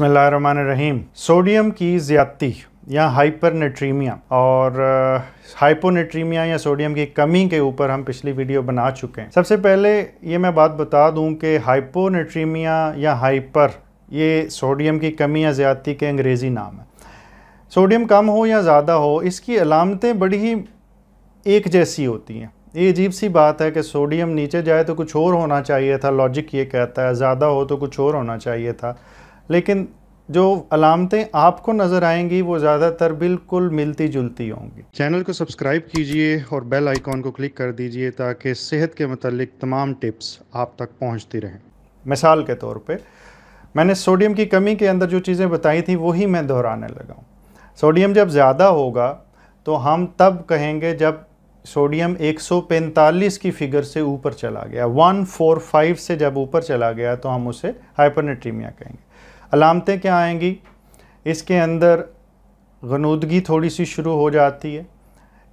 बसमीम सोडियम की ज़्यादती या हाइपरनेट्रीमिया और हाइपोनेट्रीमिया या सोडियम की कमी के ऊपर हम पिछली वीडियो बना चुके हैं सबसे पहले ये मैं बात बता दूं कि हाइपोनेट्रीमिया या हाइपर ये सोडियम की कमी या ज़्यादती के अंग्रेज़ी नाम है सोडियम कम हो या ज़्यादा हो इसकी अलामतें बड़ी ही एक जैसी होती हैं ये अजीब सी बात है कि सोडियम नीचे जाए तो कुछ और होना चाहिए था लॉजिक ये कहता है ज़्यादा हो तो कुछ और होना चाहिए था लेकिन जो अलामतें आपको नज़र आएंगी वो ज़्यादातर बिल्कुल मिलती जुलती होंगी चैनल को सब्सक्राइब कीजिए और बेल आइकॉन को क्लिक कर दीजिए ताकि सेहत के मतलब तमाम टिप्स आप तक पहुँचती रहें मिसाल के तौर पर मैंने सोडियम की कमी के अंदर जो चीज़ें बताई थी वही मैं दोहराने लगा सोडियम जब ज़्यादा होगा तो हम तब कहेंगे जब सोडियम 145 की फिगर से ऊपर चला गया 145 से जब ऊपर चला गया तो हम उसे हाइपरनेट्रीमिया कहेंगे अलामतें क्या आएंगी इसके अंदर गनूदगी थोड़ी सी शुरू हो जाती है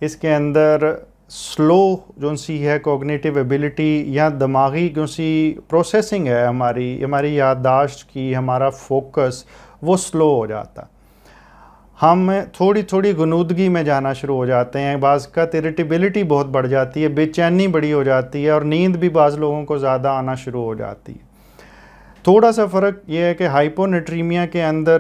इसके अंदर स्लो जो सी है कोगनेटिव एबिलिटी या दिमागी जो सी प्रोसेसिंग है हमारी हमारी याददाश्त की हमारा फोकस वो स्लो हो जाता हम थोड़ी थोड़ी गनूदगी में जाना शुरू हो जाते हैं बाज़ का इरिटेबिलिटी बहुत बढ़ जाती है बेचैनी बड़ी हो जाती है और नींद भी बाज़ लोगों को ज़्यादा आना शुरू हो जाती है थोड़ा सा फ़र्क ये है कि हाइपोनेट्रीमिया के अंदर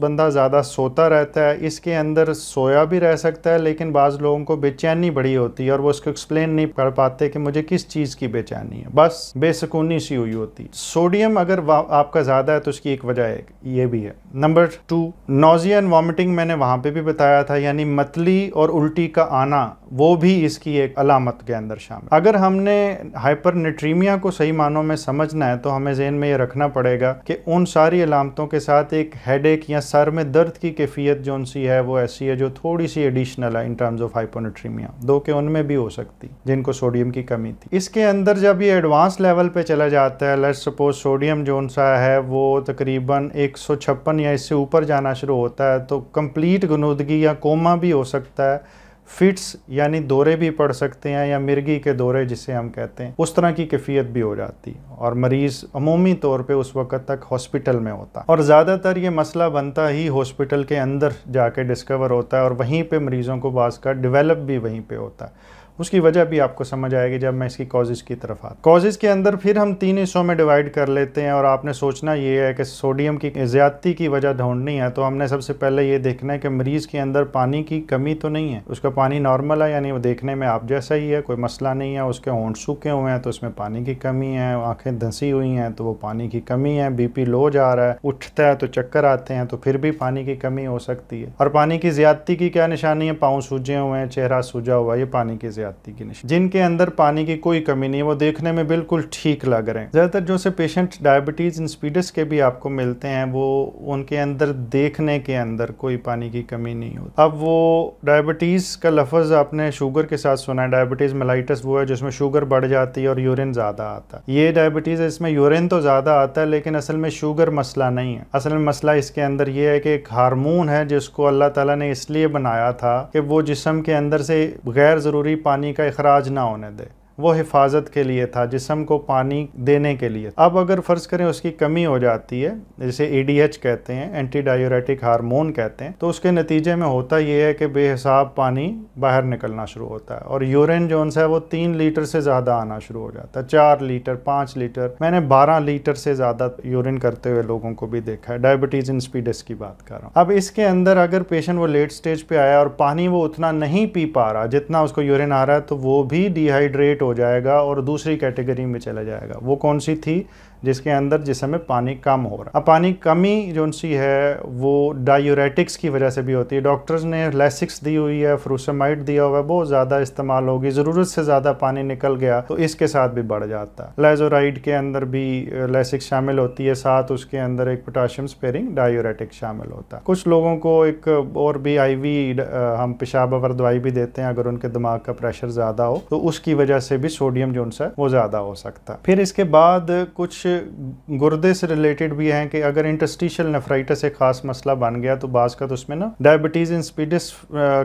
बंदा ज़्यादा सोता रहता है इसके अंदर सोया भी रह सकता है लेकिन बाज़ लोगों को बेचैनी बड़ी होती है और वो उसको एक्सप्लेन नहीं कर पाते कि मुझे किस चीज़ की बेचैनी है बस बेसकूनी सी हुई होती सोडियम अगर आपका ज़्यादा है तो उसकी एक वजह ये भी है number two nausea and vomiting मैंने वहाँ पर भी बताया था यानी मतली और उल्टी का आना वो भी इसकी एक अलामत के अंदर शामिल अगर हमने न्यूट्रीमिया को सही मानों में समझना है तो हमें जहन में ये रखना पड़ेगा कि उन सारी अलामतों के साथ एक एक या सर में दर्द की कैफियत जो सी है वो ऐसी है जो थोड़ी सी एडिशनल है इन टर्म्स ऑफ हाइपोनिट्रीमिया दो के उनमें भी हो सकती जिनको सोडियम की कमी थी इसके अंदर जब ये एडवांस लेवल पे चला जाता है लेट्स सपोज सोडियम जो सा है वो तकरीबन एक या इससे ऊपर जाना शुरू होता है तो कंप्लीट गनूदगी या कोमा भी हो सकता है फिट्स यानी दौरे भी पड़ सकते हैं या मिर्गी के दौरे जिसे हम कहते हैं उस तरह की कैफियत भी हो जाती है और मरीज़ अमूमी तौर पे उस वक्त तक हॉस्पिटल में होता और ज़्यादातर ये मसला बनता ही हॉस्पिटल के अंदर जाके डिस्कवर होता है और वहीं पे मरीज़ों को बास का डिवेलप भी वहीं पे होता है उसकी वजह भी आपको समझ आएगी जब मैं इसकी कॉजेज़ की तरफ आता कॉजेज़ के अंदर फिर हम तीन हिस्सों में डिवाइड कर लेते हैं और आपने सोचना ये है कि सोडियम की ज़्यादती की वजह ढूंढनी है तो हमने सबसे पहले ये देखना है कि मरीज़ के अंदर पानी की कमी तो नहीं है उसका पानी नॉर्मल है यानी वो देखने में आप जैसा ही है कोई मसला नहीं है उसके होंठ सूखे हुए हैं तो उसमें पानी की कमी है आँखें धंसी हुई हैं तो वो पानी की कमी है बीपी लो जा रहा है उठता है तो चक्कर आते हैं तो फिर भी पानी की कमी हो सकती है और पानी की ज्यादती की क्या निशानी है पाँव सूजे हुए हैं चेहरा सूझा हुआ है ये पानी की ज्यादती की निशानी जिनके अंदर पानी की कोई कमी नहीं वो देखने में बिल्कुल ठीक लग रहे हैं ज़्यादातर जो से पेशेंट डायबिटीज़ इन स्पीडस के भी आपको मिलते हैं वो उनके अंदर देखने के अंदर कोई पानी की कमी नहीं होती अब वो डायबिटीज़ का लफज आपने शुगर के साथ सुना है डायबिटीज़ मेलाइटस वो है जिसमें शुगर बढ़ जाती है और यूरिन ज़्यादा आता है ये डायबिटीज़ है इसमें यूरिन तो ज़्यादा आता है लेकिन असल में शुगर मसला नहीं है असल में मसला इसके अंदर ये है कि एक हारमोन है जिसको अल्लाह तला ने इसलिए बनाया था कि वो जिसम के अंदर से गैर ज़रूरी पानी पानी का अखराज ना होने दें वो हिफाजत के लिए था जिसम को पानी देने के लिए अब अगर फ़र्ज़ करें उसकी कमी हो जाती है जैसे ई कहते हैं एंटी डायोरेटिक हारमोन कहते हैं तो उसके नतीजे में होता यह है कि बेहिसाब पानी बाहर निकलना शुरू होता है और यूरिन जो है वो तीन लीटर से ज़्यादा आना शुरू हो जाता है चार लीटर पाँच लीटर मैंने बारह लीटर से ज़्यादा यूरिन करते हुए लोगों को भी देखा है डायबिटीज़ इंस्पीडस की बात कर रहा हूँ अब इसके अंदर अगर पेशेंट वो लेट स्टेज पर आया और पानी वो उतना नहीं पी पा रहा जितना उसको यूरिन आ रहा है तो वो भी डिहाइड्रेट हो जाएगा और दूसरी कैटेगरी में चला जाएगा वो कौन सी थी जिसके अंदर जिसम में पानी कम हो रहा है अब पानी कमी जो सी है वो डायूरेटिक्स की वजह से भी होती है डॉक्टर्स ने लेसिक्स दी हुई है फ्रूसमाइट दिया हुआ है बहुत ज़्यादा इस्तेमाल होगी ज़रूरत से ज़्यादा पानी निकल गया तो इसके साथ भी बढ़ जाता है लेजोराइड के अंदर भी लेसिक्स शामिल होती है साथ उसके अंदर एक पोटाशियम स्पेरिंग डायूरेटिक शामिल होता है कुछ लोगों को एक और भी आई हम पेशाब पर दवाई भी देते हैं अगर उनके दिमाग का प्रेशर ज़्यादा हो तो उसकी वजह से भी सोडियम जो है वो ज़्यादा हो सकता है फिर इसके बाद कुछ गुर्दे से रिलेटेड भी हैं कि अगर इंटस्टिशियल नेफ्राइटिस एक ख़ास मसला बन गया तो बाज़ का तो उसमें ना डायबिटीज़ इन स्पीडिस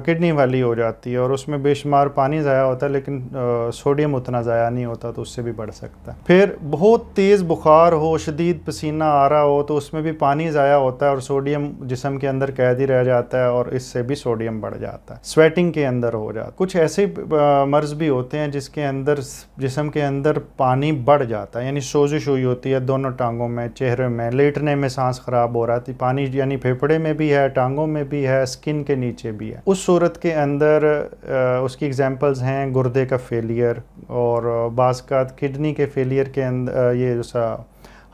किडनी वाली हो जाती है और उसमें बेशुमार पानी ज़ाया होता है लेकिन आ, सोडियम उतना ज़ाया नहीं होता तो उससे भी बढ़ सकता है फिर बहुत तेज़ बुखार हो शदीद पसीना आ रहा हो तो उसमें भी पानी ज़ाया होता है और सोडियम जिसम के अंदर कैद ही रह जाता है और इससे भी सोडियम बढ़ जाता है स्वेटिंग के अंदर हो जाता है कुछ ऐसे मर्ज़ भी होते हैं जिसके अंदर जिसम के अंदर पानी बढ़ जाता है यानी सोजिश हुई होती है दोनों टांगों में चेहरे में लेटने में सांस खराब हो रहा थी पानी यानी फेफड़े में भी है टांगों में भी है स्किन के नीचे भी है उस सूरत के अंदर उसकी एग्जाम्पल्स हैं गुर्दे का फेलियर और बाज़ात किडनी के फेलियर के अंदर ये जैसा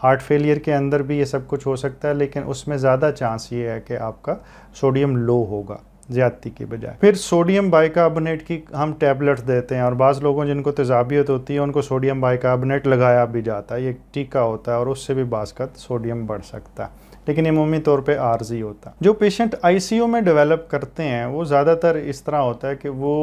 हार्ट फेलियर के अंदर भी ये सब कुछ हो सकता है लेकिन उसमें ज़्यादा चांस ये है कि आपका सोडियम लो होगा ज्यादती के बजाय फिर सोडियम बाइकार्बोनेट की हम टैबलेट्स देते हैं और बाज़ लोगों जिनको तेजाबियत होती है उनको सोडियम बाइकार्बोनेट लगाया भी जाता है ये टीका होता है और उससे भी बासकत सोडियम बढ़ सकता है लेकिन अमूमी तौर पे आरजी होता है जो पेशेंट आईसीयू में डेवलप करते हैं वो ज़्यादातर इस तरह होता है कि वो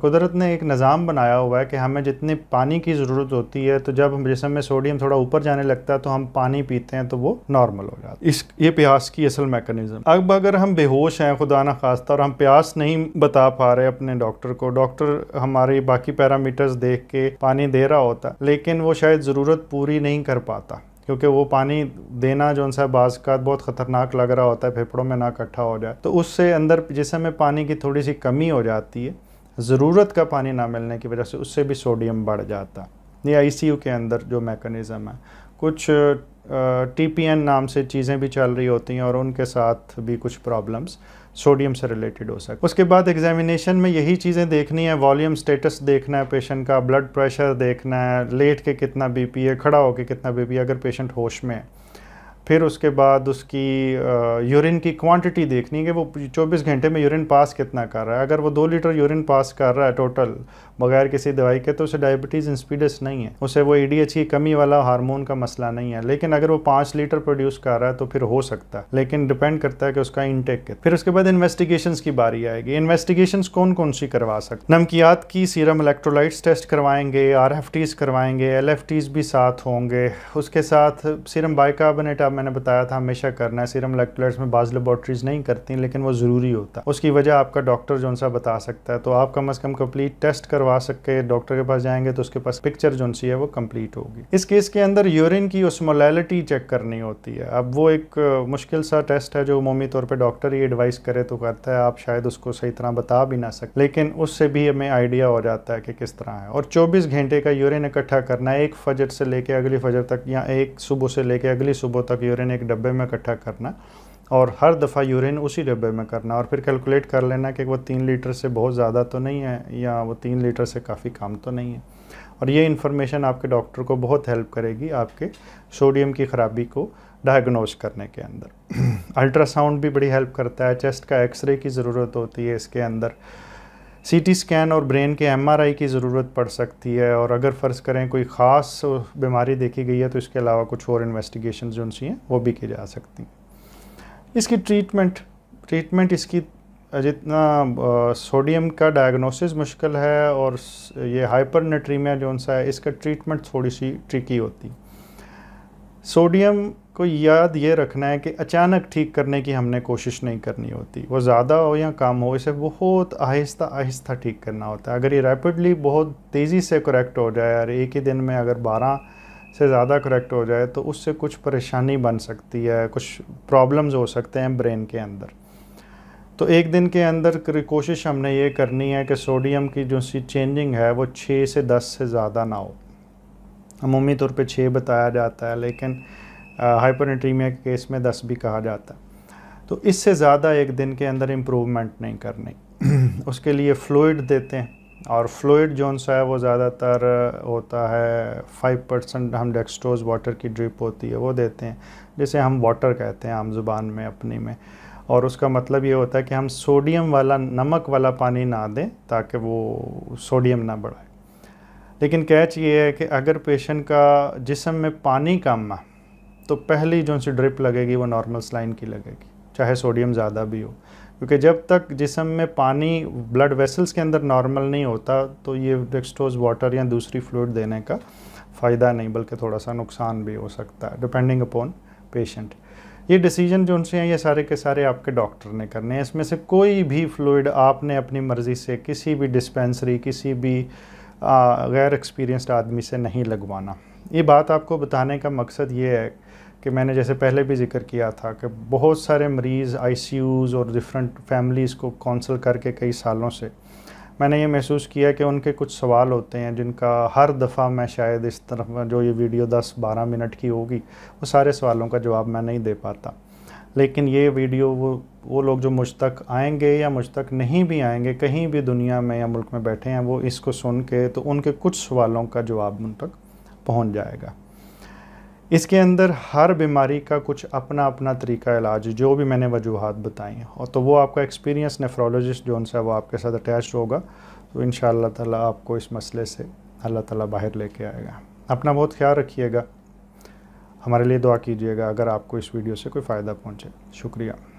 कुदरत ने एक निज़ाम बनाया हुआ है कि हमें जितने पानी की ज़रूरत होती है तो जब जिसम में सोडियम थोड़ा ऊपर जाने लगता है तो हम पानी पीते हैं तो वो नॉर्मल हो जाता है इस ये प्यास की असल मेकनिज़म अब अगर हम बेहोश हैं खुदा ना खास्ता और हम प्यास नहीं बता पा रहे अपने डॉक्टर को डॉक्टर हमारे बाकी पैरामीटर्स देख के पानी दे रहा होता लेकिन वो शायद ज़रूरत पूरी नहीं कर पाता क्योंकि वो पानी देना जो सा का बहुत ख़तरनाक लग रहा होता है फेफड़ों में ना इकट्ठा हो जाए तो उससे अंदर जिसम में पानी की थोड़ी सी कमी हो जाती है ज़रूरत का पानी ना मिलने की वजह से उससे भी सोडियम बढ़ जाता है या आई के अंदर जो मेकनिज़म है कुछ टीपीएन नाम से चीज़ें भी चल रही होती हैं और उनके साथ भी कुछ प्रॉब्लम्स सोडियम से रिलेटेड हो सकते उसके बाद एग्जामिनेशन में यही चीज़ें देखनी है वॉल्यूम स्टेटस देखना है पेशेंट का ब्लड प्रेशर देखना है लेट के कितना बीपी है खड़ा होकर कितना बीपी अगर पेशेंट होश में है फिर उसके बाद उसकी यूरिन की क्वांटिटी देखनी कि वो 24 घंटे में यूरिन पास कितना कर रहा है अगर वो दो लीटर यूरिन पास कर रहा है टोटल बगैर किसी दवाई के तो उसे डायबिटीज़ इंस्पीडस नहीं है उसे वो ई e की कमी वाला हार्मोन का मसला नहीं है लेकिन अगर वो पाँच लीटर प्रोड्यूस कर रहा है तो फिर हो सकता है लेकिन डिपेंड करता है कि उसका इनटेक कितना फिर उसके बाद इन्वेस्टिगेशन की बारी आएगी इन्वेस्टिगेशन कौन कौन सी करवा सकते नमकियात की सीरम इलेक्ट्रोलाइट्स टेस्ट करवाएंगे आर करवाएंगे एल भी साथ होंगे उसके साथ सीरम बाइकार्बोनेट मैंने बताया था हमेशा करना है सीरम इलेक्ट्रोलाइट्स में बाज़ लेबॉर्ट्रीज नहीं करती लेकिन वो ज़रूरी होता है उसकी वजह आपका डॉक्टर जो सा बता सकता है तो आप कम अज़ कम कम्प्लीट टेस्ट करवा सके डॉक्टर के पास जाएंगे तो उसके पास पिक्चर जो सी है वो कम्प्लीट होगी इस केस के अंदर यूरिन की ओस्मोलैलिटी चेक करनी होती है अब वो एक मुश्किल सा टेस्ट है जो मोमी तौर पर डॉक्टर ही एडवाइस करे तो करता है आप शायद उसको सही तरह बता भी ना सकते लेकिन उससे भी हमें आइडिया हो जाता है कि किस तरह है और 24 घंटे का यूरिन इकट्ठा करना है एक फजर से लेके अगली फजर तक या एक सुबह से लेके अगली सुबह तक यूरिन एक डब्बे में इकट्ठा करना और हर दफ़ा यूरिन उसी डब्बे में करना और फिर कैलकुलेट कर लेना कि वो तीन लीटर से बहुत ज़्यादा तो नहीं है या वो तीन लीटर से काफ़ी कम तो नहीं है और ये इन्फॉर्मेशन आपके डॉक्टर को बहुत हेल्प करेगी आपके सोडियम की ख़राबी को डायग्नोज करने के अंदर अल्ट्रासाउंड भी बड़ी हेल्प करता है चेस्ट का एक्सरे की ज़रूरत होती है इसके अंदर सीटी स्कैन और ब्रेन के एमआरआई की ज़रूरत पड़ सकती है और अगर फ़र्ज़ करें कोई ख़ास बीमारी देखी गई है तो इसके अलावा कुछ और इन्वेस्टिगेशन जो सी हैं वो भी की जा सकती हैं इसकी ट्रीटमेंट ट्रीटमेंट इसकी जितना सोडियम का डायग्नोसिस मुश्किल है और ये हाइपर नट्रीमिया जो सा है इसका ट्रीटमेंट थोड़ी सी ट्रिकी होती सोडियम को याद ये रखना है कि अचानक ठीक करने की हमने कोशिश नहीं करनी होती वो ज़्यादा हो या कम हो इसे बहुत आहिस्ता आहिस्ता ठीक करना होता है अगर ये रैपिडली बहुत तेज़ी से करेक्ट हो जाए और एक ही दिन में अगर बारह से ज़्यादा करेक्ट हो जाए तो उससे कुछ परेशानी बन सकती है कुछ प्रॉब्लम्स हो सकते हैं ब्रेन के अंदर तो एक दिन के अंदर कोशिश हमने ये करनी है कि सोडियम की जो सी चेंजिंग है वो छः से दस से ज़्यादा ना हो अमूमी तौर पे छः बताया जाता है लेकिन हाइपरट्रीमिया के केस में दस भी कहा जाता है तो इससे ज़्यादा एक दिन के अंदर इम्प्रूवमेंट नहीं करनी उसके लिए फ्लूड देते हैं और फ्लूड जोन सा है वो ज़्यादातर होता है फाइव परसेंट हम डेक्सट्रोज वाटर की ड्रिप होती है वो देते हैं जिसे हम वाटर कहते हैं आम जुबान में अपनी में और उसका मतलब ये होता है कि हम सोडियम वाला नमक वाला पानी ना दें ताकि वो सोडियम ना बढ़ाए लेकिन कैच ये है कि अगर पेशेंट का जिसम में पानी कम है तो पहली जो सी ड्रिप लगेगी वो नॉर्मल स्लाइन की लगेगी चाहे सोडियम ज़्यादा भी हो क्योंकि जब तक जिसम में पानी ब्लड वेसल्स के अंदर नॉर्मल नहीं होता तो ये डिक्सटोज वाटर या दूसरी फ्लूड देने का फ़ायदा नहीं बल्कि थोड़ा सा नुकसान भी हो सकता है डिपेंडिंग अपॉन पेशेंट ये डिसीजन जो उनसे हैं ये सारे के सारे आपके डॉक्टर ने करने हैं इसमें से कोई भी फ्लूड आपने अपनी मर्ज़ी से किसी भी डिस्पेंसरी किसी भी गैर एक्सपीरियंस्ड आदमी से नहीं लगवाना ये बात आपको बताने का मकसद ये है कि मैंने जैसे पहले भी जिक्र किया था कि बहुत सारे मरीज़ आई और डिफरेंट फैमिलीज़ को कौंसल करके कई सालों से मैंने ये महसूस किया कि उनके कुछ सवाल होते हैं जिनका हर दफ़ा मैं शायद इस तरफ जो ये वीडियो 10-12 मिनट की होगी वो सारे सवालों का जवाब मैं नहीं दे पाता लेकिन ये वीडियो वो वो लोग जो मुझ तक आएंगे या मुझ तक नहीं भी आएंगे कहीं भी दुनिया में या मुल्क में बैठे हैं वो इसको सुन के तो उनके कुछ सवालों का जवाब उन तक पहुंच जाएगा इसके अंदर हर बीमारी का कुछ अपना अपना तरीका इलाज जो भी मैंने वजूहत बताई हैं और तो वो आपका एक्सपीरियंस नेफ्रोलॉजिस्ट जो उनसे वो आपके साथ अटैच होगा तो इन ताला आपको इस मसले से अल्लाह ताला बाहर लेके आएगा अपना बहुत ख्याल रखिएगा हमारे लिए दुआ कीजिएगा अगर आपको इस वीडियो से कोई फ़ायदा पहुँचे शुक्रिया